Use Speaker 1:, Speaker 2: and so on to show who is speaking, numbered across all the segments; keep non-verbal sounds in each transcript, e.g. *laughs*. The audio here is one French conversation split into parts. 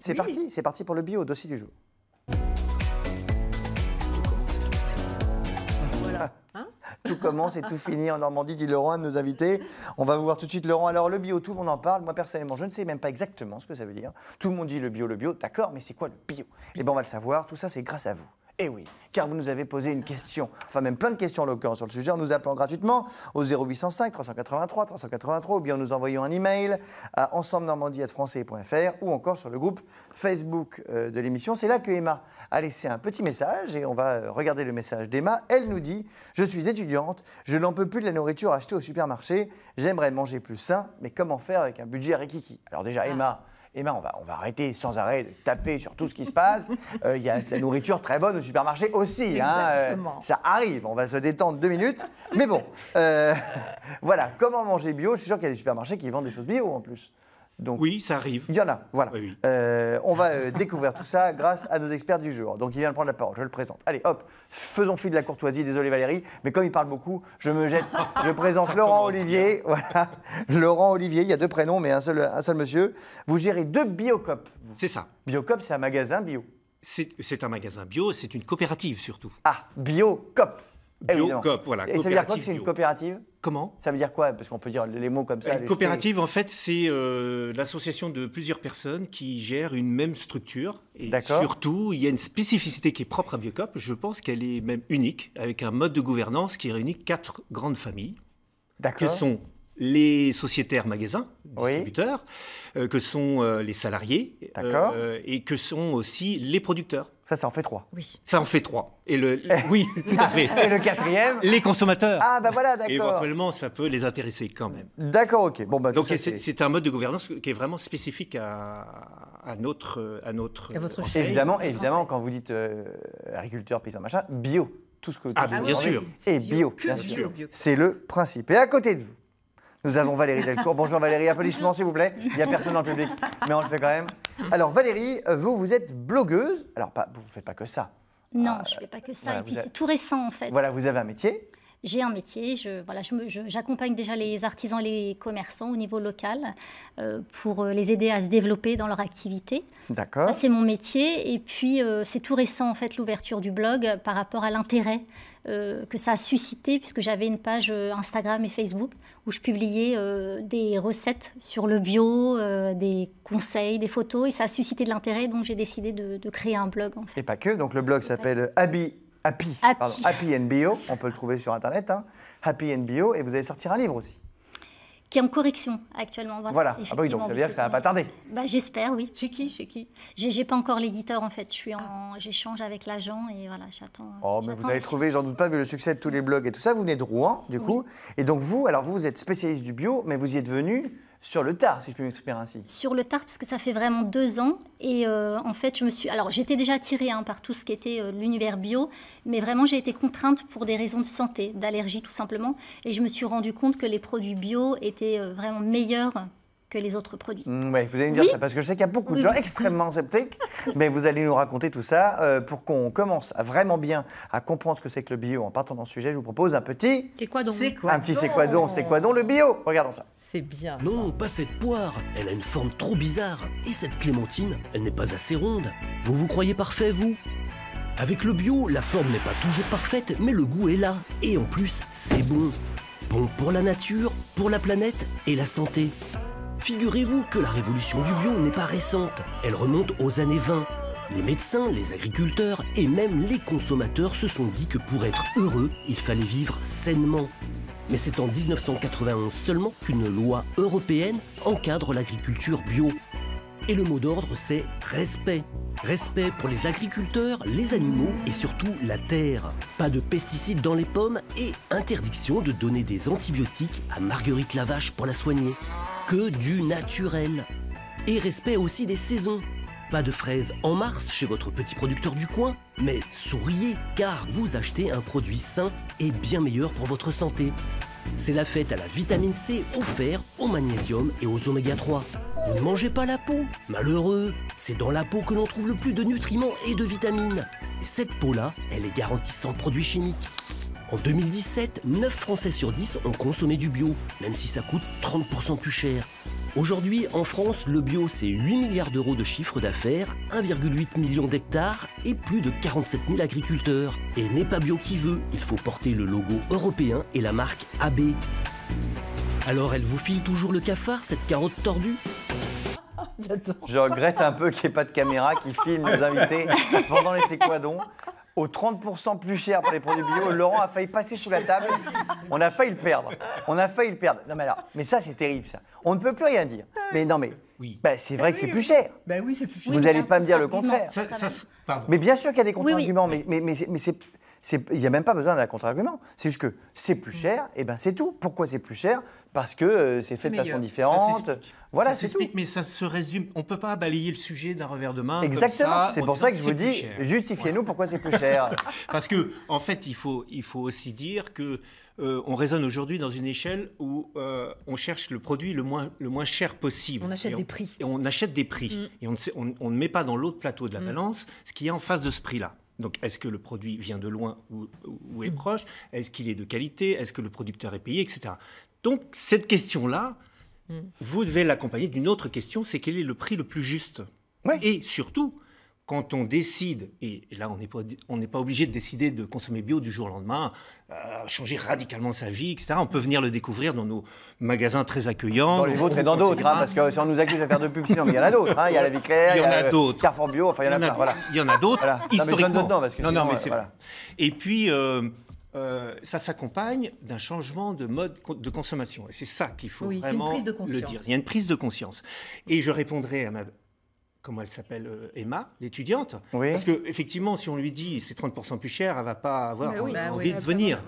Speaker 1: C'est parti, c'est parti pour le bio, dossier du jour. *laughs* Hein tout commence et tout finit en Normandie, dit Laurent, un de nos invités. On va vous voir tout de suite, Laurent. Alors, le bio, tout le monde en parle. Moi, personnellement, je ne sais même pas exactement ce que ça veut dire. Tout le monde dit le bio, le bio, d'accord, mais c'est quoi le bio Eh bien, on va le savoir. Tout ça, c'est grâce à vous. Eh oui, car vous nous avez posé une question, enfin même plein de questions en sur le sujet, en nous appelant gratuitement au 0805 383 383 ou bien nous envoyons un email à ensemble-normandie-être-français.fr ou encore sur le groupe Facebook euh, de l'émission. C'est là que Emma a laissé un petit message et on va euh, regarder le message d'Emma. Elle nous dit « Je suis étudiante, je n'en peux plus de la nourriture achetée au supermarché, j'aimerais manger plus sain, mais comment faire avec un budget à Rikiki ?» Alors déjà, ah. Emma eh ben on, va, arrêter sans arrêt de taper sur tout ce qui se passe. *laughs* Euh, il y a de la nourriture très bonne au supermarché aussi. Hein, euh, ça arrive, on va se détendre deux minutes. Mais bon, euh, *laughs* voilà, comment manger bio Je suis sûr qu'il y a des supermarchés qui vendent des choses bio en plus oui, ça arrive. Il y en a, voilà. Euh, on va euh, *laughs* découvrir tout ça grâce à nos experts du jour. Donc il vient de prendre la parole, je le présente. Allez, hop, faisons fi de la courtoisie, désolé Valérie, mais comme il parle beaucoup, je me jette. *laughs* Je présente Laurent Olivier. *laughs* Voilà. Laurent Olivier, il y a deux prénoms, mais un seul, un seul monsieur. Vous gérez deux Biocop.
Speaker 2: C'est ça. Biocop, c'est un magasin bio. C'est un magasin bio, c'est une coopérative surtout. Ah, Biocop. Biocop, voilà. Et ça veut dire quoi que c'est une
Speaker 1: coopérative Comment Ça veut dire quoi Parce qu'on peut
Speaker 2: dire les mots comme ça. Une coopérative, en fait, c'est euh, l'association de plusieurs personnes qui gèrent une même structure. Et surtout, il y a une spécificité qui est propre à Biocop. Je pense qu'elle est même unique, avec un mode de gouvernance qui réunit quatre grandes familles. D'accord. Que sont les sociétaires magasins, distributeurs, euh, que sont euh, les salariés, euh, et que sont aussi les producteurs. Ça, ça en fait trois. Oui. Ça en fait trois. Et le, *laughs* oui, tout à fait. Et le quatrième. Les consommateurs. Ah bah
Speaker 1: voilà, d'accord. Éventuellement,
Speaker 2: ça peut les intéresser quand même. D'accord, ok. Bon bah, donc c'est un mode de gouvernance qui est vraiment spécifique à, notre à notre. évidemment, évidemment, quand vous dites agriculteur, paysan, machin, bio,
Speaker 1: tout ce que. Vous ah bien, sûr. Et bio, sûr. C'est le principe. Et à côté de vous nous avons Valérie Delcourt. Bonjour Valérie, applaudissements s'il vous plaît. Il n'y a personne dans le public, mais on le fait quand même. Alors Valérie, euh, vous, vous êtes blogueuse. Alors, pas, vous ne faites pas que ça.
Speaker 3: Non, euh, je ne fais pas que ça. Et puis c'est tout récent en fait. Voilà, vous
Speaker 1: avez un métier
Speaker 3: j'ai un métier, je, voilà, j'accompagne déjà les artisans et les commerçants au niveau local euh, pour les aider à se développer dans leur activité.
Speaker 1: D'accord. Ça, c'est
Speaker 3: mon métier. Et puis, c'est tout récent, en fait, l'ouverture du blog par rapport à l'intérêt euh, que ça a suscité, puisque j'avais une page euh, Instagram et Facebook où je publiais euh, des recettes sur le bio, des conseils, des photos, et ça a suscité de l'intérêt, donc j'ai décidé de, créer un blog.
Speaker 1: Et pas que, donc le blog s'appelle Happy, Happy, Happy. and Bio, on peut le trouver sur Internet, hein. Happy and Bio, et vous allez sortir un livre aussi
Speaker 3: qui est en correction actuellement. Voilà, ah bah ça veut dire que ça va pas tarder. Bah, J'espère, oui. Chez qui Chez qui J'ai pas encore l'éditeur en fait, ah. j'échange avec l'agent et voilà, j'attends.
Speaker 1: Oh, mais vous avez trouvé, j'en doute pas, vu le succès de tous les blogs et tout ça, vous venez de Rouen du coup. Et donc vous, alors vous, vous êtes spécialiste du bio, mais vous y êtes venu sur le tard, si je peux m'exprimer ainsi.
Speaker 3: Sur le tard, parce que ça fait vraiment deux ans. Et euh, en fait, je me suis. Alors, j'étais déjà attirée hein, par tout ce qui était euh, l'univers bio, mais vraiment, j'ai été contrainte pour des raisons de santé, d'allergie tout simplement. Et je me suis rendu compte que les produits bio étaient euh, vraiment meilleurs que les autres produits.
Speaker 1: Mmh, oui, vous allez me dire ça, parce que je sais qu'il y a beaucoup de gens extrêmement sceptiques, *laughs* mais vous allez nous raconter tout ça. Euh, pour qu'on commence vraiment bien à comprendre ce que c'est que le bio en partant dans sujet, je vous propose un petit...
Speaker 4: C'est quoi donc Un petit c'est quoi donc C'est quoi donc le bio Regardons ça. C'est bien. Non, pas cette poire. Elle a une forme trop bizarre. Et cette clémentine, elle n'est pas assez ronde. Vous vous croyez parfait, vous avec le bio, la forme n'est pas toujours parfaite, mais le goût est là. Et en plus, c'est bon. Bon pour la nature, pour la planète et la santé. Figurez-vous que la révolution du bio n'est pas récente, elle remonte aux années 20. Les médecins, les agriculteurs et même les consommateurs se sont dit que pour être heureux, il fallait vivre sainement. Mais c'est en 1991 seulement qu'une loi européenne encadre l'agriculture bio. Et le mot d'ordre, c'est respect. Respect pour les agriculteurs, les animaux et surtout la terre. Pas de pesticides dans les pommes et interdiction de donner des antibiotiques à Marguerite Lavache pour la soigner que du naturel. Et respect aussi des saisons. Pas de fraises en mars chez votre petit producteur du coin, mais souriez car vous achetez un produit sain et bien meilleur pour votre santé. C'est la fête à la vitamine C, au fer, au magnésium et aux oméga 3. Vous ne mangez pas la peau Malheureux C'est dans la peau que l'on trouve le plus de nutriments et de vitamines. cette peau-là, elle est garantie sans produits chimiques. En 2017, 9 Français sur 10 ont consommé du bio, même si ça coûte 30% plus cher. Aujourd'hui, en France, le bio, c'est 8 milliards d'euros de chiffre d'affaires, 1,8 million d'hectares et plus de 47 000 agriculteurs. Et n'est pas bio qui veut, il faut porter le logo européen et la marque AB. Alors elle vous file toujours le cafard, cette carotte tordue Je regrette un peu qu'il
Speaker 1: n'y ait pas de caméra qui filme les invités pendant les séquadons. 30% plus cher pour les produits bio. Laurent a failli passer sous la table. On a failli le perdre. On a failli le perdre. Non, mais alors, mais ça, c'est terrible, ça. On ne peut plus rien dire. Mais non, mais. Oui. Bah, c'est vrai que c'est bah plus cher.
Speaker 4: oui, Vous n'allez pas me dire le contraire. mais bien
Speaker 1: sûr qu'il y a des contre-arguments, mais, mais, mais, il n'y a même pas besoin d'un contre-argument. C'est juste que c'est plus cher, et ben c'est tout. Pourquoi c'est plus cher parce que euh, c'est fait de façon différente.
Speaker 2: voilà, c'est tout. Mais ça se résume. On ne peut pas balayer le sujet d'un revers de main. Exactement. C'est pour ça que je vous dis, justifiez-nous pourquoi c'est plus cher. *laughs* parce que en fait, il faut il faut aussi dire que euh, on raisonne aujourd'hui dans une échelle où euh, on cherche le produit le moins, le moins cher possible. On achète des prix. Et on achète des prix. Mm. Et on ne, met pas dans l'autre plateau de la mm. balance ce qui est en face de ce prix-là. Donc, est-ce que le produit vient de loin ou, ou est mm. proche Est-ce qu'il est de qualité Est-ce que le producteur est payé Etc. Donc cette question-là, mm. vous devez l'accompagner d'une autre question, c'est quel est le prix le plus juste Et surtout, quand on décide, et là on n'est pas, pas obligé de décider de consommer bio du jour au lendemain, euh, changer radicalement sa vie, etc. On peut venir le découvrir dans nos magasins très accueillants. Dans les vôtres et dans d'autres, hein, parce que si on nous accuse de faire de pub, sinon, mais il y en a d'autres. Hein, il y a la vie il y, en a, d'autres. Carrefour bio, enfin il y en a, plein. Il y en a d'autres, voilà. historiquement. Non, mais, dedans, parce que non, sinon, euh, Et puis, euh, euh, ça s'accompagne d'un changement de mode de consommation. Et c'est ça qu'il faut vraiment le dire. Il y a une prise de conscience. Et je répondrai à ma, comment elle s'appelle, euh, Emma, l'étudiante. Parce qu'effectivement, si on lui dit c'est 30% plus cher, elle va pas avoir bah envie bah de venir.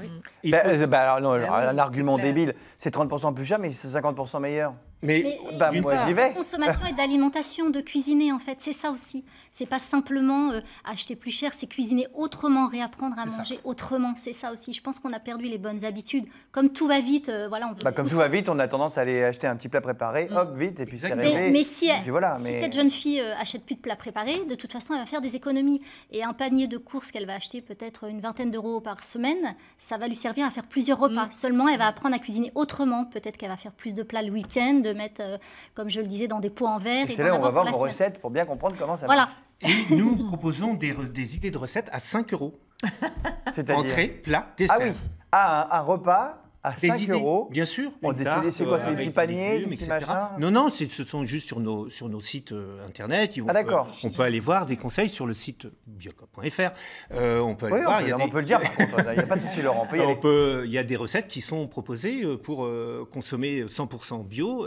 Speaker 2: Un argument débile, c'est 30% plus cher, mais
Speaker 1: c'est 50% meilleur. Mais, mais bah, moi j'y vais. Consommation
Speaker 3: et d'alimentation, de cuisiner en fait, c'est ça aussi. C'est pas simplement euh, acheter plus cher, c'est cuisiner autrement, réapprendre à manger autrement, c'est ça aussi. Je pense qu'on a perdu les bonnes habitudes. Comme tout va vite, euh, voilà, on veut bah, comme tout
Speaker 1: va vite, on a tendance à aller acheter un petit plat préparé, mm. hop vite et puis c'est réglé. Mais, si, voilà, cette jeune
Speaker 3: fille euh, achète plus de plats préparés, de toute façon elle va faire des économies et un panier de courses qu'elle va acheter peut-être une vingtaine d'euros par semaine, ça va lui servir à faire plusieurs repas. Mm. Seulement elle va apprendre à cuisiner autrement, peut-être qu'elle va faire plus de plats le week-end mettre, euh, comme je le disais, dans des pots en verre. Et, c'est là où on va voir vos
Speaker 2: recettes pour bien comprendre comment ça voilà. Et nous *laughs* proposons des, idées de recettes à 5 euros. *laughs* C'est-à-dire Entrée, plat, dessert. Ah oui, à un repas à 5 euros. Bien sûr. On décide, c'est quoi C'est des petits paniers, des, petits Non, non, ce sont juste sur nos, sur nos sites euh, internet. ah, d'accord. Euh, on peut aller voir des conseils sur le site biocop.fr. Euh, on peut oui, voir. On peut, le dire, par contre. Il n'y a pas de souci, Laurent. On, *laughs* peut Il y a des recettes qui sont proposées pour consommer 100% bio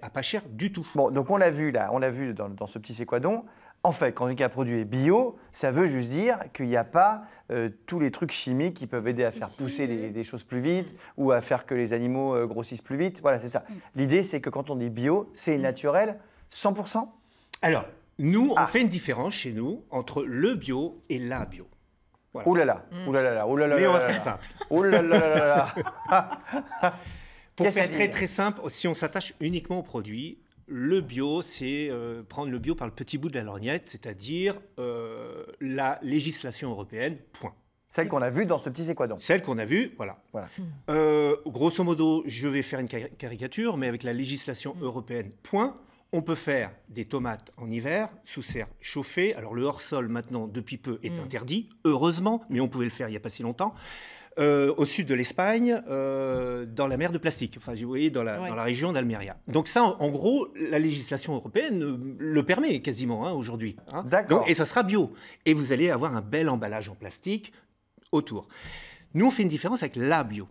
Speaker 2: à, pas cher du tout. Bon, donc on l'a vu là, on l'a vu dans, dans ce petit séquadon.
Speaker 1: En fait, quand un produit est bio, ça veut juste dire qu'il n'y a pas euh, tous les trucs chimiques qui peuvent aider à faire pousser les, choses plus vite mm. ou à faire que les animaux euh, grossissent plus vite. Voilà, c'est ça.
Speaker 2: Mm. L'idée, c'est que quand on dit bio, c'est mm. naturel 100% Alors, nous, on ah. fait une différence chez nous entre le bio et la bio. Voilà. Ouh là là, là là, là là. Mais on va faire simple. Ouh là là là Pour faire très très simple, si on s'attache uniquement au produit le bio, c'est euh, prendre le bio par le petit bout de la lorgnette, c'est-à-dire euh, la législation européenne, point. Celle qu'on a vue dans ce petit séquadron. Celle qu'on a vue, voilà. Hmm. Euh, grosso modo, je vais faire une caricature, mais avec la législation hmm. européenne, point. On peut faire des tomates en hiver sous serre chauffée. Alors le hors-sol maintenant, depuis peu, est hmm. interdit, heureusement, mais on pouvait le faire il n'y a pas si longtemps. Euh, au sud de l'Espagne, euh, dans la mer de plastique, enfin, vous voyez, dans la, région d'Almeria. Donc ça, en, gros, la législation européenne euh, le permet quasiment hein, aujourd'hui. Hein. D'accord. Et ça sera bio. Et vous allez avoir un bel emballage en plastique autour. Nous, on fait une différence avec la bio.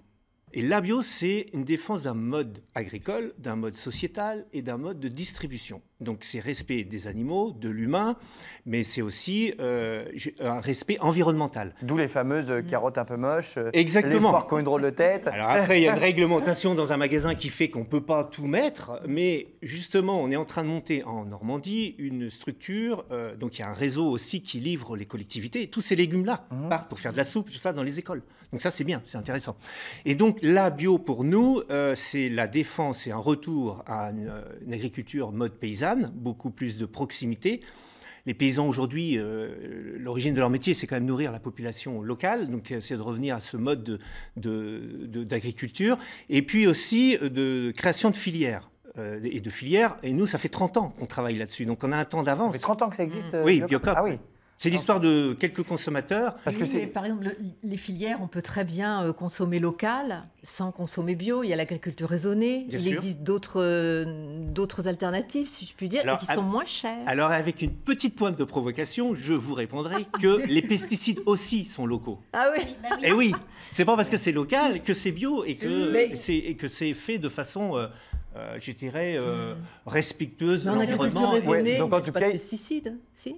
Speaker 2: Et la bio, c'est une défense d'un mode agricole, d'un mode sociétal et d'un mode de distribution. Donc c'est respect des animaux, de l'humain, mais c'est aussi euh, un respect environnemental. D'où les fameuses carottes un peu moches, euh, Exactement. les porcs une drôle de tête. Alors après, il y a une réglementation dans un magasin qui fait qu'on ne peut pas tout mettre, mais justement, on est en train de monter en Normandie une structure, euh, donc il y a un réseau aussi qui livre les collectivités. Tous ces légumes-là mhm. partent pour faire de la soupe, tout ça, dans les écoles. Donc ça, c'est bien, c'est intéressant. Et donc la bio, pour nous, c'est la défense et un retour à une, une agriculture mode paysage beaucoup plus de proximité. Les paysans aujourd'hui, euh, l'origine de leur métier, c'est quand même nourrir la population locale, donc euh, c'est de revenir à ce mode d'agriculture, et puis aussi euh, de création de filières et de filières. Et nous, ça fait 30 ans qu'on travaille là-dessus. Donc on a un temps d'avance. Ça fait 30 ans que ça existe. Oui, Biocop. Ah oui. C'est l'histoire de quelques consommateurs. Parce que c'est par
Speaker 4: exemple, les filières, on peut très bien euh, consommer local sans consommer bio. Il y a l'agriculture raisonnée. il existe euh, d'autres alternatives, si je puis dire, et qui sont moins chères.
Speaker 2: Alors, avec une petite pointe de provocation, je vous répondrai que *laughs* les pesticides aussi sont locaux.
Speaker 4: Ah oui bah Et eh oui
Speaker 2: C'est pas parce que c'est local que c'est bio et que mm. c'est fait de façon. Euh, euh je dirais, euh, mm. respectueuse de l'environnement. en tout pas cas, de
Speaker 4: pesticides, hein.
Speaker 3: si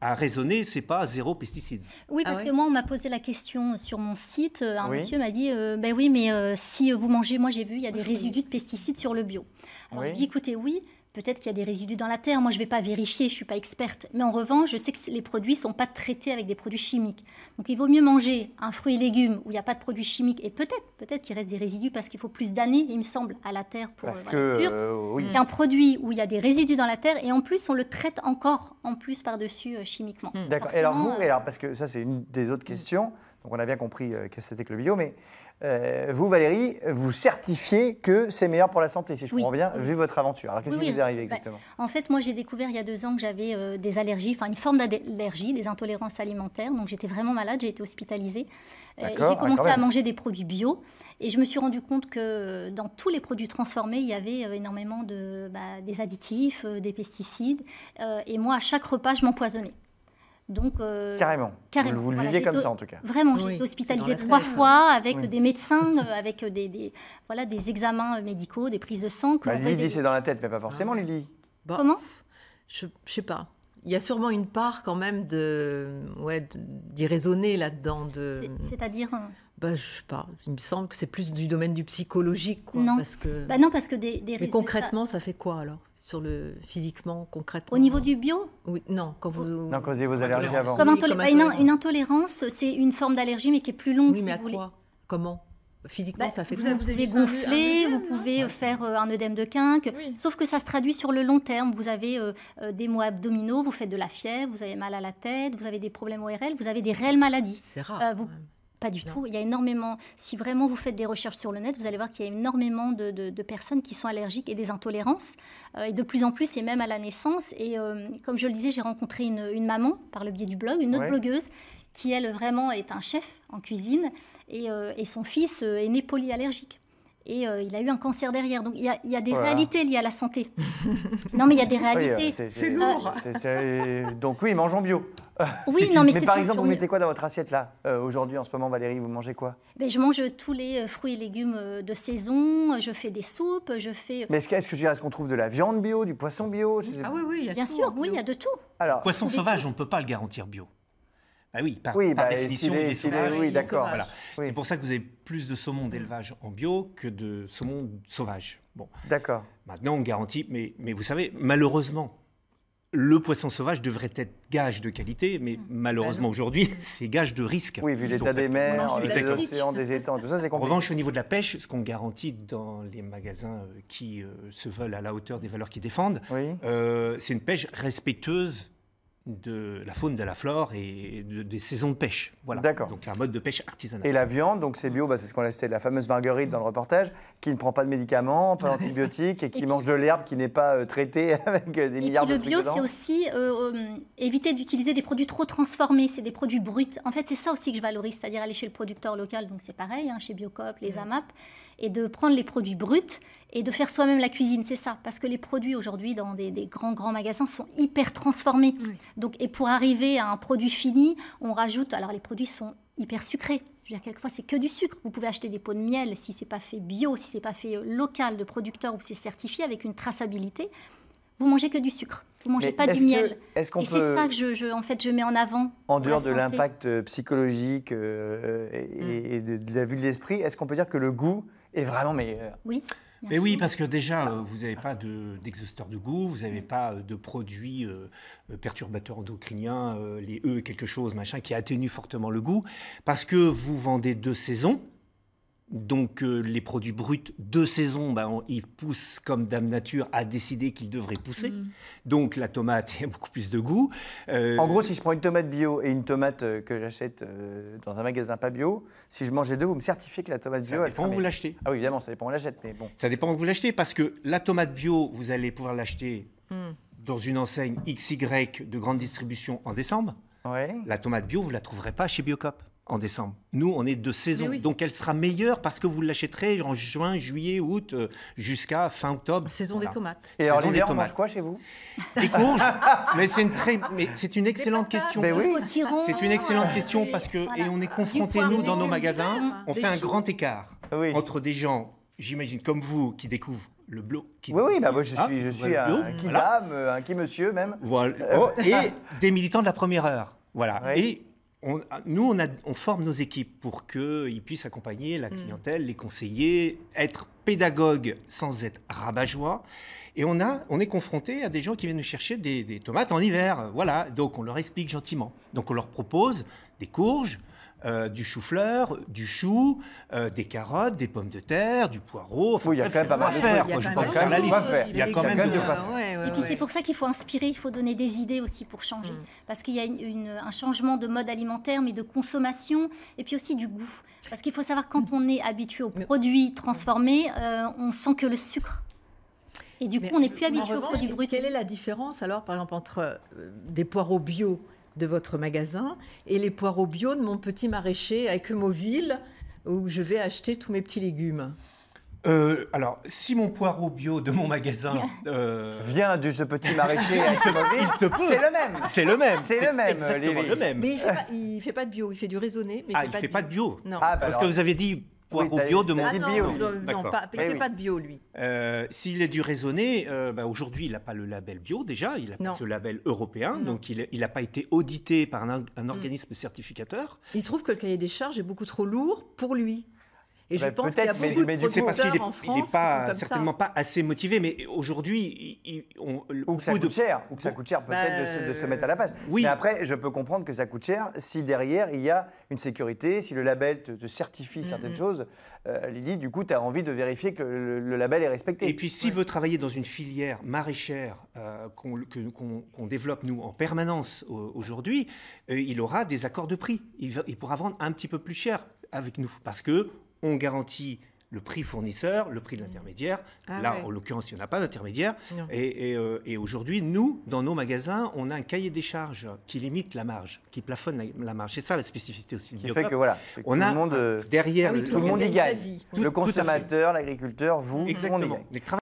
Speaker 2: à raisonner, c'est pas zéro pesticide.
Speaker 3: Oui, ah parce que moi, on m'a posé la question sur mon site. Euh, un monsieur m'a dit euh, Ben oui, mais euh, si vous mangez, moi j'ai vu, il y a des résidus de pesticides sur le bio. Alors oui. je Écoutez, oui, Peut-être qu'il y a des résidus dans la terre. Moi, je ne vais pas vérifier, je ne suis pas experte. Mais en revanche, je sais que les produits ne sont pas traités avec des produits chimiques. Donc, il vaut mieux manger un fruit et légumes où il n'y a pas de produits chimiques. Et peut-être, peut-être qu'il reste des résidus parce qu'il faut plus d'années, il me semble, à la terre pour parce euh, la
Speaker 1: euh, qu'un
Speaker 3: produit où il y a des résidus dans la terre. Et en plus, on le traite encore en plus par-dessus euh, chimiquement. Hmm. D'accord. Et alors vous, euh, alors
Speaker 1: parce que ça, c'est une des autres hmm. questions. Donc, on a bien compris qu'est-ce que c'était que le bio, mais vous, Valérie, vous certifiez que c'est meilleur pour la santé, si je comprends bien, vu votre aventure. Alors, qu'est-ce vous
Speaker 3: en fait, moi, j'ai découvert il y a deux ans que j'avais euh, des allergies, enfin une forme d'allergie, des intolérances alimentaires. Donc, j'étais vraiment malade, j'ai été hospitalisée. Euh, j'ai ah, commencé à manger des produits bio et je me suis rendu compte que euh, dans tous les produits transformés, il y avait énormément de, bah, des additifs, des pesticides. et moi, à chaque repas, je m'empoisonnais. Donc, euh, carrément. Vous, le viviez comme ça en tout cas. Vraiment, j'ai été hospitalisée trois hein. fois avec des médecins, euh, avec euh, des, voilà, des examens médicaux, des prises
Speaker 4: de sang. Bah, Lily, c'est dans la
Speaker 1: tête, mais pas forcément, Lily. Ah.
Speaker 4: Bah, Comment Je ne sais pas. Il y a sûrement une part quand même de ouais, d'y raisonner là-dedans. De... C'est-à-dire hein bah, je sais pas, il me semble que c'est plus du domaine du psychologique. Quoi, non. Parce que... Bah non,
Speaker 3: parce que des, des Mais concrètement,
Speaker 4: ça fait quoi alors sur le physiquement, concrètement. Au niveau du bio Oui, non, quand vous...
Speaker 1: Non, causez vos allergies avant. Ah,
Speaker 4: une,
Speaker 3: intolérance, c'est une forme d'allergie, mais qui est plus longue,
Speaker 4: oui, mais à quoi Comment Physiquement, bah, ça fait vous, vous avez gonflé,
Speaker 3: vous pouvez euh, faire euh, un œdème de quinque, sauf que ça se traduit sur le long terme. Vous avez euh, des maux abdominaux, vous faites de la fièvre, vous avez mal à la tête, vous avez des problèmes ORL, vous avez des réelles maladies. C'est rare. Pas du tout. Il y a énormément, si vraiment vous faites des recherches sur le net, vous allez voir qu'il y a énormément de, personnes qui sont allergiques et des intolérances, euh, et de plus en plus, et même à la naissance. Et euh, comme je le disais, j'ai rencontré une, maman par le biais du blog, une autre blogueuse qui elle vraiment est un chef en cuisine et, euh, et son fils est né polyallergique et euh, il a eu un cancer derrière. Donc il y a, des oh réalités liées à la santé. *laughs* non, mais il y a des euh, réalités. c'est lourd.
Speaker 1: donc oui, mangeons bio. Oui, *laughs* non, mais, mais par exemple, vous mettez quoi dans votre assiette là euh, Aujourd'hui, en ce moment, Valérie, vous mangez quoi
Speaker 3: ben, Je mange tous les fruits et légumes de saison, je fais des soupes, je fais. Mais
Speaker 1: est-ce que, ce qu'on trouve de la viande bio, du poisson bio Ah
Speaker 3: oui, oui, y a Bien sûr, hein. oui, il y a de tout.
Speaker 1: Alors, Poisson sauvage,
Speaker 2: on ne peut pas le garantir bio. Ah oui, par, bah, définition, oui, d'accord. Voilà. C'est pour ça que vous avez plus de saumon mm. d'élevage en bio que de saumon sauvage. Bon. D'accord. Maintenant, on garantit, mais, mais vous savez, malheureusement, le poisson sauvage devrait être gage de qualité, mais mm. malheureusement bah aujourd'hui, *laughs* c'est gage de risque. Oui, vu l'état des mers, des océans, des étangs, tout ça, c'est compliqué. En revanche, au niveau de la pêche, ce qu'on garantit dans les magasins euh, qui euh, se veulent à la hauteur des valeurs qu'ils défendent, euh, c'est une pêche respectueuse de la faune, de la flore et des saisons de pêche. Voilà. Donc un mode de pêche artisanal.
Speaker 1: Et la viande, c'est bio, bah, c'est ce qu'on a cité, la fameuse marguerite dans le reportage, qui ne prend pas de médicaments, pas *laughs* d'antibiotiques et qui mange de l'herbe qui n'est pas euh, traitée *laughs* avec euh, des milliards de le bio, c'est
Speaker 3: aussi euh, éviter d'utiliser des produits trop transformés, c'est des produits bruts. En fait, c'est ça aussi que je valorise, c'est-à-dire aller chez le producteur local, donc c'est pareil, hein, chez Biocoop, les mmh. AMAP, et de prendre les produits bruts et de faire soi-même la cuisine, c'est ça. Parce que les produits aujourd'hui dans des, grands, grands magasins sont hyper transformés. Donc, et pour arriver à un produit fini, on rajoute. Alors, les produits sont hyper sucrés. Je veux dire, quelquefois, c'est que du sucre. Vous pouvez acheter des pots de miel si c'est pas fait bio, si c'est pas fait euh, local de producteur ou c'est certifié avec une traçabilité. Vous mangez que du sucre. Vous mangez pas du miel. et c'est ça que je, en fait, je mets en avant. En dehors de l'impact
Speaker 1: euh, psychologique euh,
Speaker 2: et, mm. de la vue de l'esprit, est-ce qu'on peut dire que le goût est vraiment meilleur Oui oui, parce que déjà, euh, vous n'avez pas d'exhausteur de, goût, vous n'avez pas euh, de produits euh, perturbateurs endocriniens, les E quelque chose, machin, qui atténue fortement le goût, parce que vous vendez deux saisons. Donc euh, les produits bruts de saison, ben, ils poussent comme Dame Nature à décidé qu'ils devraient pousser. Mm. Donc la tomate *laughs* a beaucoup plus de goût.
Speaker 1: Euh, en gros, si je prends une tomate bio et une tomate euh, que j'achète dans un magasin pas bio,
Speaker 2: si je mange les deux, vous me certifiez que la tomate bio... Ça dépend où vous l'achetez.
Speaker 1: Ah oui, évidemment, ça dépend où on l'achète, mais bon.
Speaker 2: Ça dépend où vous l'achetez, parce que la tomate bio, vous allez pouvoir l'acheter mm. dans une enseigne XY de grande distribution en décembre. La tomate bio, vous ne la trouverez pas chez Biocop en décembre. Nous, on est de saison. Donc, elle sera meilleure parce que vous l'achèterez en juin, juillet, août, euh, jusqu'à fin octobre. Saison des tomates. Et des tomates. on mange quoi chez vous Des courges. mais c'est une, très, mais une excellente question. Oui. C'est une excellente euh, question parce que, et on est confrontés, nous, dans nos magasins, on fait un grand écart entre des gens, j'imagine, comme vous, qui découvrent le bloc Qui oui, oui, bah moi je suis, je suis un, qui dame, euh, un qui monsieur même. Voilà. Oh, et des militants de la première heure. Voilà. Et ah, nous, on, forme nos équipes pour qu'ils puissent accompagner la mm. clientèle, les conseillers, être pédagogues sans être rabat-joie. Et on, est confronté à des gens qui viennent nous chercher des, des, tomates en hiver. Voilà, donc on leur explique gentiment. Donc on leur propose des courges, euh, du chou-fleur, du chou, euh, des carottes, des pommes de terre, du poireau. il y a quand même pas mal de faire. Il y a quand même pas mal Et puis c'est pour
Speaker 3: ça qu'il faut inspirer, il faut donner des idées aussi pour changer. Mm. Parce qu'il y a un changement de mode alimentaire, mais de consommation, et puis aussi du goût. Parce qu'il faut savoir, quand mm. on est habitué aux produits mm. transformés, euh, on sent que le sucre. Et du coup, on n'est plus habitué aux produits bruts.
Speaker 4: Quelle est la différence, alors, par exemple, entre des poireaux bio de votre magasin et les poireaux bio de mon petit maraîcher à Equemauville où je vais acheter tous mes petits légumes
Speaker 2: euh, alors,
Speaker 4: si mon poireau
Speaker 2: bio de mon magasin *laughs* euh, vient de ce petit maraîcher à *laughs* c'est le même. C'est le même. C'est le même. Exactement le même. Mais il fait, pas,
Speaker 4: fait pas de bio, il fait du raisonné. Mais il ah, fait il pas fait de pas de bio. Non. Ah, bah parce que vous avez
Speaker 2: dit bio de mon... Ah bio, non, il eh pas de bio, lui. Euh, s'il est dû raisonner, euh, bah, aujourd'hui, il n'a pas le label bio, déjà. Il n'a pas ce label européen. Donc, il n'a pas été audité par un, mm. organisme certificateur.
Speaker 4: Il trouve que le cahier des charges est beaucoup trop lourd pour lui. Et être je pense qu'il parce qu'il n'est pas, certainement
Speaker 2: pas assez motivé. Mais aujourd'hui, ou ça coûte cher, ou que ça coûte cher peut-être de, se bah, mettre à la
Speaker 1: page. Mais après, je peux comprendre que ça coûte cher si derrière il y a une sécurité, si le label te, certifie certaines choses. Euh, Lily, du coup, tu as envie de vérifier que le, label est respecté. Et puis, s'il
Speaker 2: veut travailler dans une filière maraîchère euh, qu'on développe nous en permanence aujourd'hui, euh, il aura des accords de prix. Il, il pourra vendre un petit peu plus cher avec nous parce que on garantit le prix fournisseur, le prix de mmh. l'intermédiaire. Ah Là, en l'occurrence, il n'y en a pas d'intermédiaire. Euh, et, aujourd'hui, nous, dans nos magasins, on a un cahier des charges qui limite la marge, qui plafonne la, marge. C'est ça la spécificité aussi. qui fait que voilà, on tout a le monde, derrière, tout, le monde y gagne. le consommateur, l'agriculteur, vous, Exactement. tout